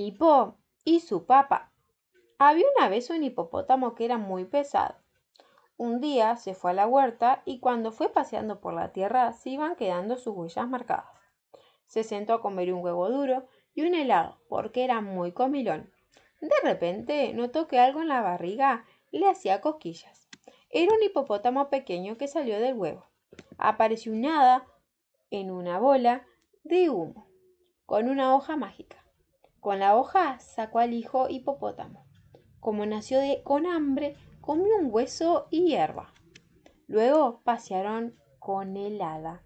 Hipó y su papá. Había una vez un hipopótamo que era muy pesado. Un día se fue a la huerta y cuando fue paseando por la tierra se iban quedando sus huellas marcadas. Se sentó a comer un huevo duro y un helado porque era muy comilón. De repente notó que algo en la barriga le hacía cosquillas. Era un hipopótamo pequeño que salió del huevo. Apareció un hada en una bola de humo con una hoja mágica. Con la hoja sacó al hijo hipopótamo. Como nació de, con hambre, comió un hueso y hierba. Luego pasearon con el hada